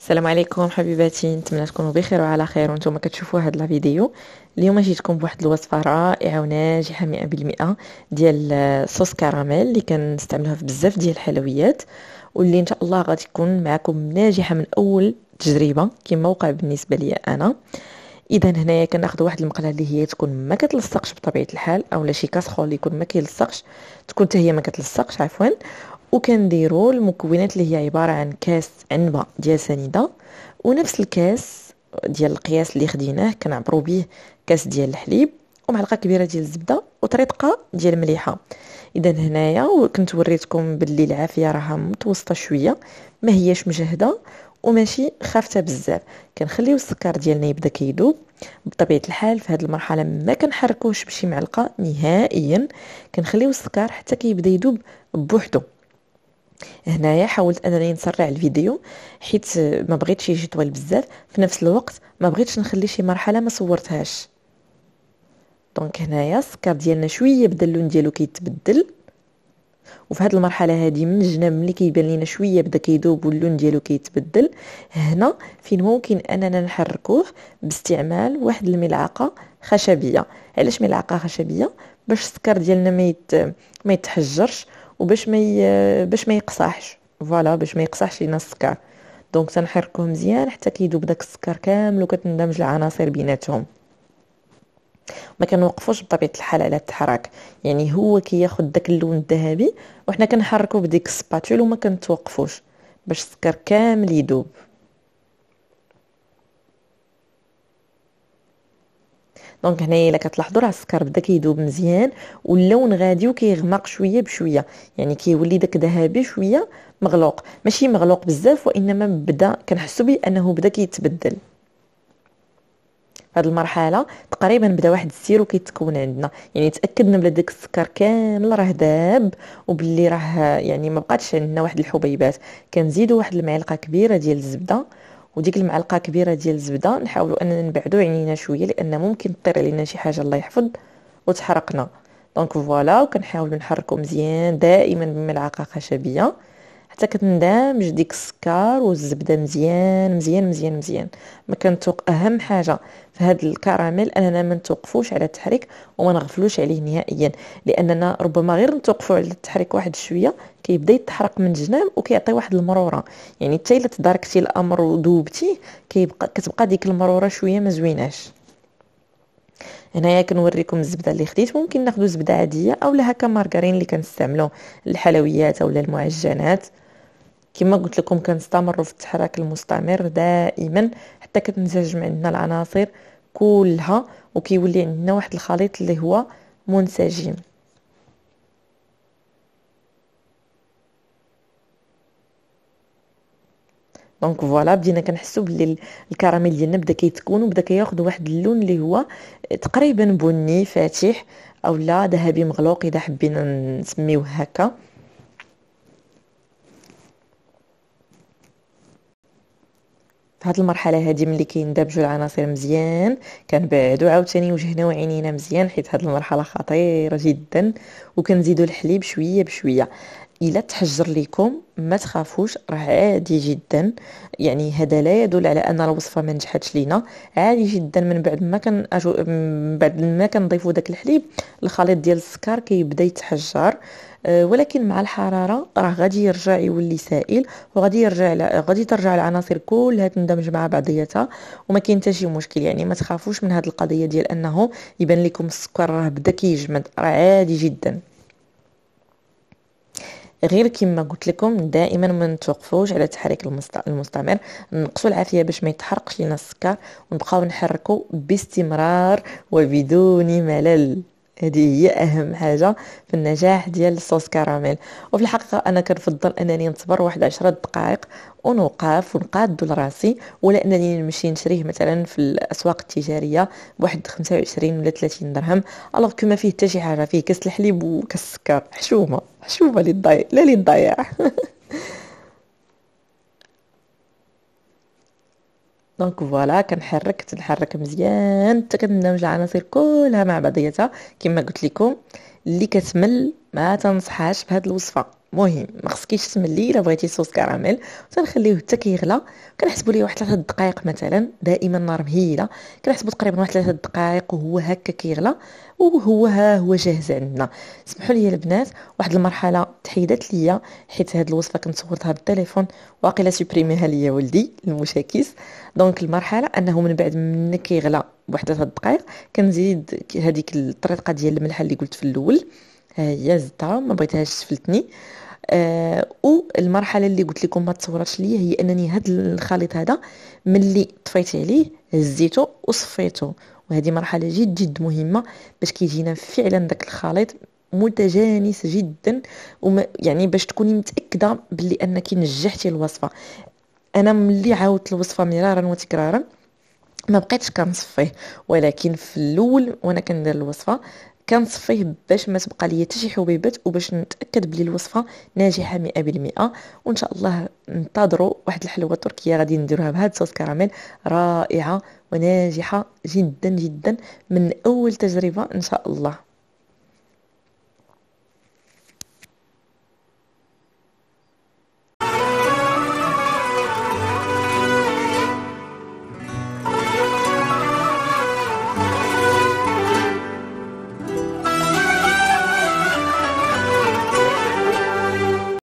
السلام عليكم حبيباتي نتمنى تكونوا بخير وعلى خير وانتم كتشوفوا هاد لا فيديو اليوم جيتكم بواحد الوصفه رائعه وناجحه 100% ديال صوص كراميل اللي كنستعملوها في بزاف ديال الحلويات واللي ان شاء الله غادي تكون معكم ناجحه من اول تجربه كما وقع بالنسبه لي انا اذا هنايا كناخذ واحد المقله اللي هي تكون ما كتلصقش بطبيعه الحال اولا شي كاسخول اللي يكون ما كيلصقش تكون حتى هي ما كتلصقش عفوا وكنديروا المكونات اللي هي عباره عن كاس عنبه ديال سنيده ونفس الكاس ديال القياس اللي خديناه كنعبروا به كاس ديال الحليب ومعلقه كبيره ديال الزبده وطريقه ديال المليحه اذا هنايا كنت وريتكم باللي العافيه راها متوسطه شويه ما هيش مجهده وماشي خافته بزاف كنخليو السكر ديالنا يبدا كيدوب بطبيعه الحال في هذه المرحله ما كنحركوش بشي معلقه نهائيا كنخليو السكر حتى كيبدا يدوب بوحدو هنايا حاولت انني نسرع الفيديو حيت ما بغيتش يجي طويل بزاف في نفس الوقت ما بغيتش نخلي شي مرحله ما صورتهاش دونك هنايا السكر ديالنا شويه بدا اللون ديالو كيتبدل وفي هذه المرحله هذه من الجناب ملي كيبان لينا شويه بدا كيذوب واللون ديالو كيتبدل هنا فين ممكن اننا نحركوه باستعمال واحد الملعقه خشبيه علاش ملعقه خشبيه باش السكر ديالنا ما ما يتحجرش وباش ما باش ما يقصحش فوالا باش ما يقصحش لينا السكر دونك تنحركوه مزيان حتى كيذوب داك السكر كامل وكتندمج العناصر بيناتهم ما كنوقفوش بطبيعه الحال على التحرك يعني هو كياخد كي داك اللون الذهبي وحنا كنحركو بديك السباتول وما كنتوقفوش باش السكر كامل يذوب دونك هنايا الا كتلاحظوا راه السكر بدا كيذوب مزيان واللون غادي وكيغمق شويه بشويه يعني كيولي داك ذهبي شويه مغلوق ماشي مغلوق بزاف وانما بدا كنحسوا بانه بدا كيتبدل هاد المرحله تقريبا بدا واحد السيرو كيتكون عندنا يعني تاكدنا بلا داك السكر كامل راه ذاب وباللي راه يعني ما بقاتش عندنا واحد الحبيبات كنزيدوا واحد المعلقه كبيره ديال الزبده وديك المعلقه كبيره ديال الزبده نحاولوا اننا نبعدوا عينينا شويه لان ممكن طير علينا شي حاجه الله يحفظ وتحرقنا دونك فوالا وكنحاولوا نحركوا مزيان دائما بملعقه خشبيه حتى كتندمج ديك السكر والزبده مزيان مزيان مزيان مزيان ما كنتوق اهم حاجه في هذا الكراميل اننا ما نتوقفوش على التحريك وما نغفلوش عليه نهائيا لاننا ربما غير نتوقفوا على التحريك واحد شويه كيبدا يتحرق من الجناب وكيعطي واحد المروره يعني حتى الا تداركتي الامر ودوبتيه كيبقى كتبقى ديك المروره شويه ما زويناش هنايا كنوريكم الزبده اللي خديت ممكن ناخذ زبده عاديه اولا هكا مارغرين اللي كنستعملو الحلويات اولا المعجنات كما قلت لكم كنستمروا في التحرك المستمر دائما حتى كتنسجم عندنا العناصر كلها وكيولي عندنا واحد الخليط اللي هو منسجم دونك فوالا بدينا كنحسوا باللي الكراميل ديالنا بدا كيتكون وبدا كياخذ واحد اللون اللي هو تقريبا بني فاتح اولا ذهبي مغلوق اذا حبينا نسميوه هكا في هاد المرحله هادي ملي كيندمجوا العناصر مزيان كنبعدوا عاوتاني وجهنا وعينينا مزيان حيت هاد المرحله خطيره جدا وكنزيدوا الحليب شويه بشويه الا تحجر لكم ما تخافوش راه عادي جدا يعني هذا لا يدل على ان الوصفه ما نجحتش لينا عادي جدا من بعد ما كان أجو... من بعد ما كنضيفوا داك الحليب الخليط ديال السكر كيبدا يتحجر آه، ولكن مع الحراره راه غادي يرجع يولي سائل وغادي يرجع ل... غادي ترجع العناصر كلها تندمج مع بعضياتها وما كاين حتى شي مشكل يعني ما تخافوش من هذه القضيه ديال انه يبان لكم السكر راه بدا كيجمد راه عادي جدا غير كما قلت لكم دائما ما نتوقفوش على التحريك المستمر نقصوا العافيه باش ما يتحرقش لنا السكر ونبقاو نحركوا باستمرار وبدون ملل هذه هي اهم حاجه في النجاح ديال الصوص كراميل وفي الحقيقه انا كنفضل انني نصبر واحد 10 دقائق ونوقف ونقاد لراسي ولا انني نمشي نشريه مثلا في الاسواق التجاريه بواحد 25 ولا 30 درهم الوغ كو ما فيه حتى شي حاجه فيه كاس الحليب وكاس السكر حشومه حشومه للضيع لا للضياع دونك فوالا كنحرك تنحرك مزيان حتى كندمج العناصر كلها مع بعضياتها كما قلت لكم اللي كتمل ما تنصحاش بهاد الوصفه مهم ما خصكيش تملي الا بغيتي صوص كراميل تنخليوه حتى كيغلى كنحسبوا ليه واحد 3 دقائق مثلا دائما النار مهيله كنحسبوا تقريبا واحد 3 دقائق وهو هكا كيغلى وهو ها هو جاهز عندنا سمحوا لي البنات واحد المرحله تحيدت ليا حيت هاد الوصفه كنت صورتها بالتليفون واقيلا سوبريميها ليا ولدي المشاكس دونك المرحله انه من بعد من كيغلى بواحد 3 دقائق كنزيد هذيك الطريقه ديال الملحه اللي قلت في الاول هي زدتها ما بغيتهاش سفلتني آه والمرحله اللي قلت لكم ما تصورتش ليا هي انني هاد الخليط هذا ملي طفيت عليه هزيته وصفيته وهذه مرحله جد جد مهمه باش كيجينا فعلا داك الخليط متجانس جدا وما يعني باش تكوني متاكده بلي انك نجحتي الوصفه انا ملي عاودت الوصفه مرارا وتكرارا ما بقيتش كنصفيه ولكن في الاول وانا كندير الوصفه كنصفيه باش ما تبقى ليا حتى شي حبيبات وباش نتاكد بلي الوصفه ناجحه 100% وان شاء الله ننتظروا واحد الحلوه تركيه غادي نديروها بهاد صوص كراميل رائعه وناجحه جدا جدا من اول تجربه ان شاء الله